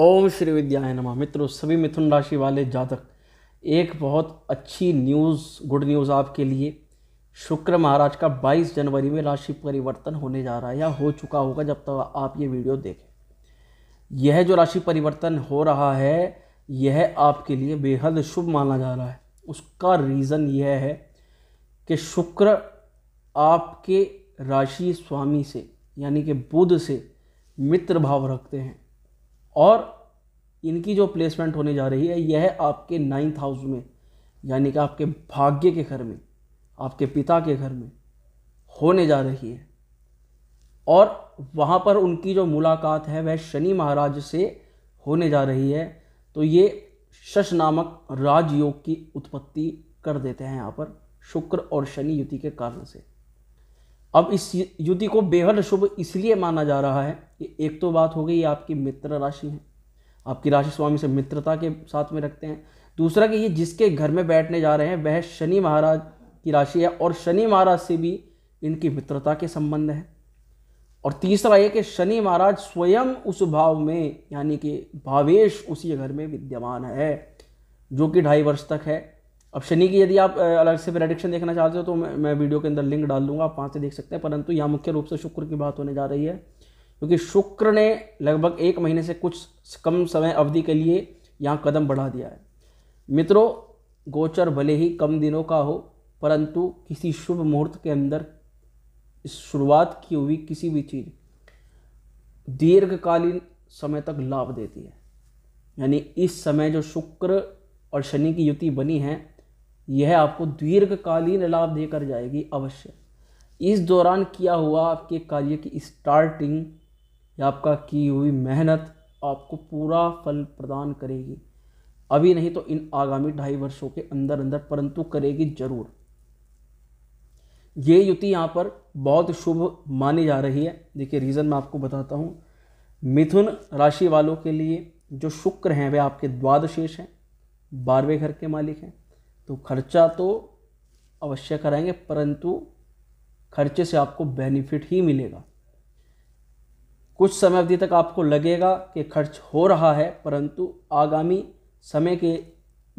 ओम श्री विद्याय नमा मित्रों सभी मिथुन राशि वाले जातक एक बहुत अच्छी न्यूज़ गुड न्यूज़ आपके लिए शुक्र महाराज का 22 जनवरी में राशि परिवर्तन होने जा रहा है या हो चुका होगा जब तक तो आप ये वीडियो देखें यह जो राशि परिवर्तन हो रहा है यह आपके लिए बेहद शुभ माना जा रहा है उसका रीज़न यह है कि शुक्र आपके राशि स्वामी से यानी कि बुध से मित्र भाव रखते हैं और इनकी जो प्लेसमेंट होने जा रही है यह आपके नाइन्थ हाउस में यानी कि आपके भाग्य के घर में आपके पिता के घर में होने जा रही है और वहाँ पर उनकी जो मुलाकात है वह शनि महाराज से होने जा रही है तो ये शश नामक राजयोग की उत्पत्ति कर देते हैं यहाँ पर शुक्र और शनि युति के कारण से अब इस युति को बेहद शुभ इसलिए माना जा रहा है कि एक तो बात हो गई आपकी मित्र राशि है आपकी राशि स्वामी से मित्रता के साथ में रखते हैं दूसरा कि ये जिसके घर में बैठने जा रहे हैं वह शनि महाराज की राशि है और शनि महाराज से भी इनकी मित्रता के संबंध है और तीसरा ये कि शनि महाराज स्वयं उस भाव में यानी कि भावेश उसी घर में विद्यमान है जो कि ढाई वर्ष तक है अब शनि की यदि आप अलग से प्रेडिक्शन देखना चाहते हो तो मैं, मैं वीडियो के अंदर लिंक डाल दूंगा आप वहाँ से देख सकते हैं परंतु यहाँ मुख्य रूप से शुक्र की बात होने जा रही है क्योंकि शुक्र ने लगभग एक महीने से कुछ कम समय अवधि के लिए यहाँ कदम बढ़ा दिया है मित्रों गोचर भले ही कम दिनों का हो परंतु किसी शुभ मुहूर्त के अंदर इस शुरुआत की हुई किसी भी चीज़ दीर्घकालीन समय तक लाभ देती है यानी इस समय जो शुक्र और शनि की युति बनी है यह आपको दीर्घकालीन लाभ देकर जाएगी अवश्य इस दौरान किया हुआ आपके कार्य की स्टार्टिंग या आपका की हुई मेहनत आपको पूरा फल प्रदान करेगी अभी नहीं तो इन आगामी ढाई वर्षों के अंदर अंदर परंतु करेगी जरूर ये युति यहाँ पर बहुत शुभ मानी जा रही है देखिए रीज़न मैं आपको बताता हूँ मिथुन राशि वालों के लिए जो शुक्र हैं वे आपके द्वादशेष हैं बारहवें घर के मालिक हैं तो खर्चा तो अवश्य कराएंगे परंतु खर्चे से आपको बेनिफिट ही मिलेगा कुछ समय अवधि तक आपको लगेगा कि खर्च हो रहा है परंतु आगामी समय के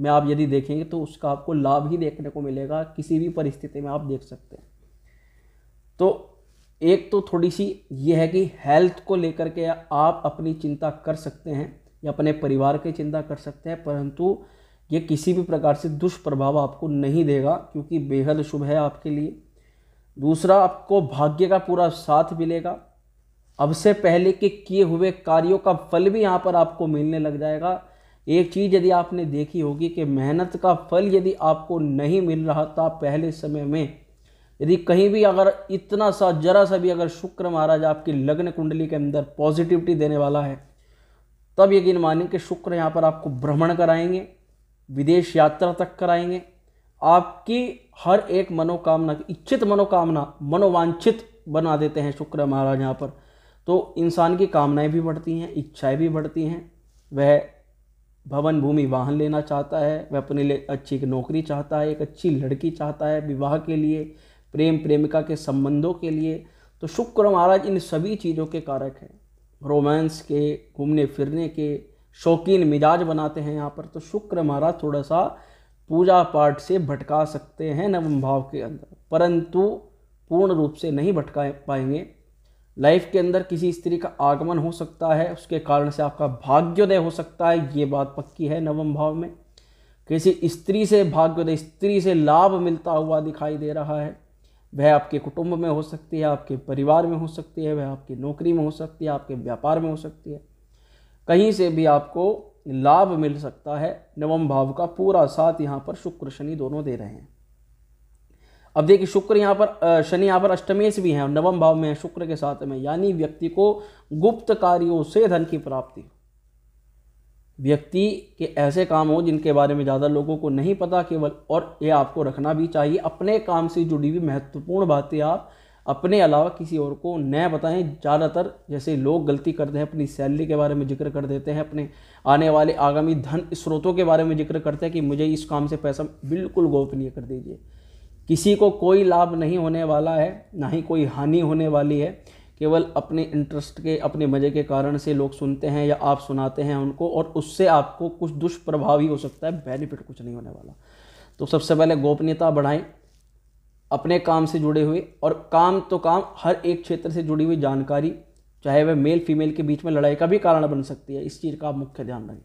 में आप यदि देखेंगे तो उसका आपको लाभ ही देखने को मिलेगा किसी भी परिस्थिति में आप देख सकते हैं तो एक तो थोड़ी सी ये है कि हेल्थ को लेकर के आप अपनी चिंता कर सकते हैं या अपने परिवार की चिंता कर सकते हैं परंतु ये किसी भी प्रकार से दुष्प्रभाव आपको नहीं देगा क्योंकि बेहद शुभ है आपके लिए दूसरा आपको भाग्य का पूरा साथ मिलेगा अब से पहले के किए हुए कार्यों का फल भी यहाँ पर आपको मिलने लग जाएगा एक चीज़ यदि आपने देखी होगी कि मेहनत का फल यदि आपको नहीं मिल रहा था पहले समय में यदि कहीं भी अगर इतना सा जरा सा भी अगर शुक्र महाराज आपकी लग्न कुंडली के अंदर पॉजिटिविटी देने वाला है तब यकीन माने कि शुक्र यहाँ पर आपको भ्रमण कराएंगे विदेश यात्रा तक कराएंगे आपकी हर एक मनोकामना इच्छित मनोकामना मनोवांछित बना देते हैं शुक्र महाराज यहाँ पर तो इंसान की कामनाएं भी बढ़ती हैं इच्छाएं भी बढ़ती हैं वह भवन भूमि वाहन लेना चाहता है वह अपने लिए अच्छी एक नौकरी चाहता है एक अच्छी लड़की चाहता है विवाह के लिए प्रेम प्रेमिका के संबंधों के लिए तो शुक्र महाराज इन सभी चीज़ों के कारक हैं रोमांस के घूमने फिरने के शौकीन मिजाज बनाते हैं यहाँ पर तो शुक्र महाराज थोड़ा सा पूजा पाठ से भटका सकते हैं नवम भाव के अंदर परंतु पूर्ण रूप से नहीं भटका पाएंगे लाइफ के अंदर किसी स्त्री का आगमन हो सकता है उसके कारण से आपका भाग्योदय हो सकता है ये बात पक्की है नवम भाव में किसी स्त्री से भाग्योदय स्त्री से लाभ मिलता हुआ दिखाई दे रहा है वह आपके कुटुंब में हो सकती है आपके परिवार में हो सकती है वह आपकी नौकरी में हो सकती है आपके व्यापार में हो सकती है कहीं से भी आपको लाभ मिल सकता है नवम भाव का पूरा साथ यहाँ पर शुक्र शनि दोनों दे रहे हैं अब देखिए शुक्र यहाँ पर शनि यहाँ पर अष्टमेश भी हैं नवम भाव में है शुक्र के साथ में यानी व्यक्ति को गुप्त कार्यों से धन की प्राप्ति व्यक्ति के ऐसे काम हो जिनके बारे में ज़्यादा लोगों को नहीं पता केवल और ये आपको रखना भी चाहिए अपने काम से जुड़ी हुई महत्वपूर्ण बातें आप अपने अलावा किसी और को न बताएं ज़्यादातर जैसे लोग गलती करते हैं अपनी सैलरी के बारे में जिक्र कर देते हैं अपने आने वाले आगामी धन स्रोतों के बारे में जिक्र करते हैं कि मुझे इस काम से पैसा बिल्कुल गोपनीय कर दीजिए किसी को कोई लाभ नहीं होने वाला है ना ही कोई हानि होने वाली है केवल अपने इंटरेस्ट के अपने मज़े के कारण से लोग सुनते हैं या आप सुनाते हैं उनको और उससे आपको कुछ दुष्प्रभाव ही हो सकता है बेनिफिट कुछ नहीं होने वाला तो सबसे पहले गोपनीयता बढ़ाएं अपने काम से जुड़े हुए और काम तो काम हर एक क्षेत्र से जुड़ी हुई जानकारी चाहे वह मेल फीमेल के बीच में लड़ाई का भी कारण बन सकती है इस चीज़ का आप मुख्य ध्यान रखें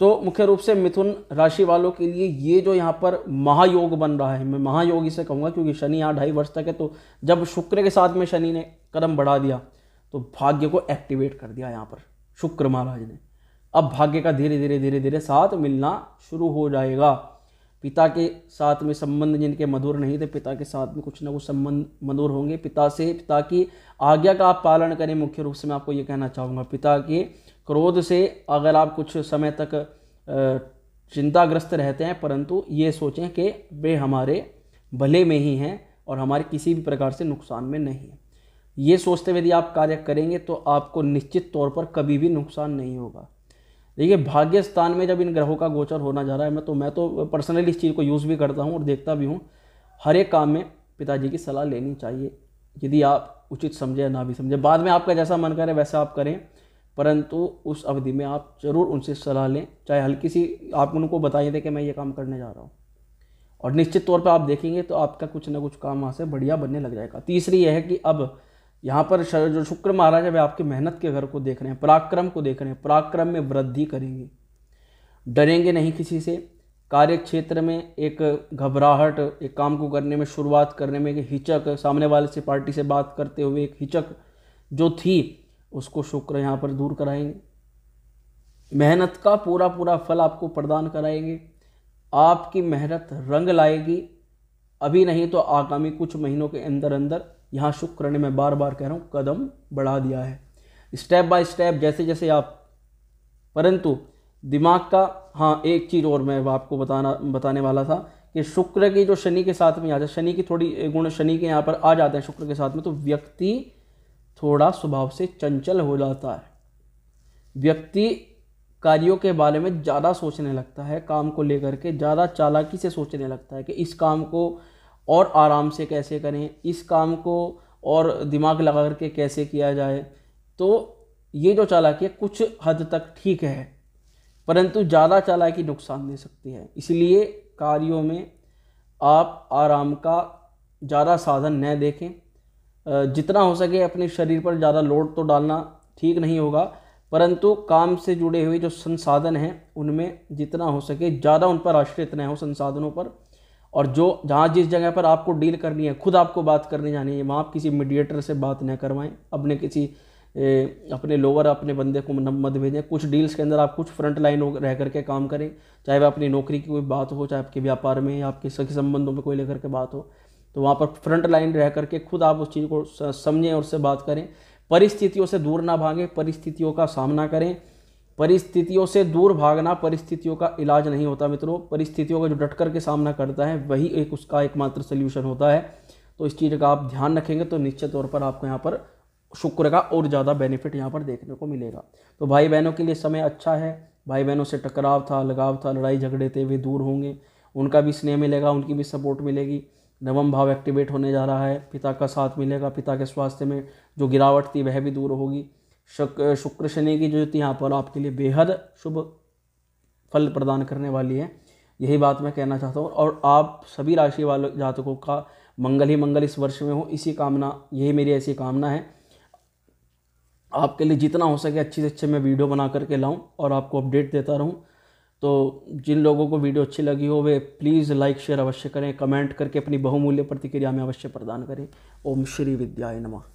तो मुख्य रूप से मिथुन राशि वालों के लिए ये जो यहाँ पर महायोग बन रहा है मैं महायोग इसे कहूँगा क्योंकि शनि यहाँ ढाई वर्ष तक है तो जब शुक्र के साथ में शनि ने कदम बढ़ा दिया तो भाग्य को एक्टिवेट कर दिया यहाँ पर शुक्र महाराज ने अब भाग्य का धीरे धीरे धीरे धीरे साथ मिलना शुरू हो जाएगा पिता के साथ में संबंध जिनके मधुर नहीं थे पिता के साथ में कुछ ना कुछ संबंध मधुर होंगे पिता से पिता की आज्ञा का आप पालन करें मुख्य रूप से मैं आपको ये कहना चाहूँगा पिता के क्रोध से अगर आप कुछ समय तक चिंताग्रस्त रहते हैं परंतु ये सोचें कि वे हमारे भले में ही हैं और हमारे किसी भी प्रकार से नुकसान में नहीं है ये सोचते हुए यदि आप कार्य करेंगे तो आपको निश्चित तौर पर कभी भी नुकसान नहीं होगा देखिए भाग्य स्थान में जब इन ग्रहों का गोचर होना जा रहा है मैं तो मैं तो पर्सनली इस चीज़ को यूज़ भी करता हूँ और देखता भी हूँ हर एक काम में पिताजी की सलाह लेनी चाहिए यदि आप उचित समझे ना भी समझे बाद में आपका जैसा मन करे वैसा आप करें परंतु उस अवधि में आप ज़रूर उनसे सलाह लें चाहे हल्की सी आप उनको बताइए दें कि मैं ये काम करने जा रहा हूँ और निश्चित तौर पर आप देखेंगे तो आपका कुछ ना कुछ काम वहाँ से बढ़िया बनने लग जाएगा तीसरी यह है कि अब यहाँ पर जो शुक्र महाराज है वे आपकी मेहनत के घर को देख रहे हैं पराक्रम को देख रहे हैं पराक्रम में वृद्धि करेंगे डरेंगे नहीं किसी से कार्य क्षेत्र में एक घबराहट एक काम को करने में शुरुआत करने में एक हिचक सामने वाले से पार्टी से बात करते हुए एक हिचक जो थी उसको शुक्र यहाँ पर दूर कराएंगे मेहनत का पूरा पूरा फल आपको प्रदान कराएंगे आपकी मेहनत रंग लाएगी अभी नहीं तो आगामी कुछ महीनों के अंदर अंदर यहाँ शुक्र ने मैं बार बार कह रहा हूँ कदम बढ़ा दिया है स्टेप बाय स्टेप जैसे जैसे आप परंतु दिमाग का हाँ एक चीज़ और मैं आपको बताना बताने वाला था कि शुक्र की जो शनि के साथ में आ जाए शनि की थोड़ी गुण शनि के यहाँ पर आ जाते हैं शुक्र के साथ में तो व्यक्ति थोड़ा स्वभाव से चंचल हो जाता है व्यक्ति कार्यों के बारे में ज़्यादा सोचने लगता है काम को लेकर के ज़्यादा चालाकी से सोचने लगता है कि इस काम को और आराम से कैसे करें इस काम को और दिमाग लगा करके कैसे किया जाए तो ये जो चालाकी है कुछ हद तक ठीक है परंतु ज़्यादा चालाकी नुकसान दे सकती है इसलिए कार्यों में आप आराम का ज़्यादा साधन न देखें जितना हो सके अपने शरीर पर ज़्यादा लोड तो डालना ठीक नहीं होगा परंतु काम से जुड़े हुए जो संसाधन हैं उनमें जितना हो सके ज़्यादा उन पर आश्रित न हो संसाधनों पर और जो जहाँ जिस जगह पर आपको डील करनी है खुद आपको बात करने जानी है वहाँ आप किसी मीडिएटर से बात न करवाएं अपने किसी ए, अपने लोअर अपने बंदे को मत भेजें कुछ डील्स के अंदर आप कुछ फ्रंट लाइन रह करके काम करें चाहे वह अपनी नौकरी की कोई बात हो चाहे आपके व्यापार में या आपके सखी संबंधों में कोई लेकर के बात हो तो वहाँ पर फ्रंट लाइन रह करके खुद आप उस चीज़ को समझें और उससे बात करें परिस्थितियों से दूर ना भागें परिस्थितियों का सामना करें परिस्थितियों से दूर भागना परिस्थितियों का इलाज नहीं होता मित्रों परिस्थितियों का जो डट करके के सामना करता है वही एक उसका एकमात्र सोल्यूशन होता है तो इस चीज़ का आप ध्यान रखेंगे तो निश्चित तौर पर आपको यहाँ पर शुक्र का और ज़्यादा बेनिफिट यहाँ पर देखने को मिलेगा तो भाई बहनों के लिए समय अच्छा है भाई बहनों से टकराव था लगाव था लड़ाई झगड़े थे वे दूर होंगे उनका भी स्नेह मिलेगा उनकी भी सपोर्ट मिलेगी नवम भाव एक्टिवेट होने जा रहा है पिता का साथ मिलेगा पिता के स्वास्थ्य में जो गिरावट थी वह भी दूर होगी शुक, शुक्र शनि की जो यहाँ पर आपके लिए बेहद शुभ फल प्रदान करने वाली है यही बात मैं कहना चाहता हूँ और आप सभी राशि वालों जातकों का मंगल ही मंगल इस वर्ष में हो इसी कामना यही मेरी ऐसी कामना है आपके लिए जितना हो सके अच्छी से अच्छे मैं वीडियो बना करके लाऊं और आपको अपडेट देता रहूं तो जिन लोगों को वीडियो अच्छी लगी हो वे प्लीज़ लाइक शेयर अवश्य करें कमेंट करके अपनी बहुमूल्य प्रतिक्रिया में अवश्य प्रदान करें ओम श्री विद्याय नमः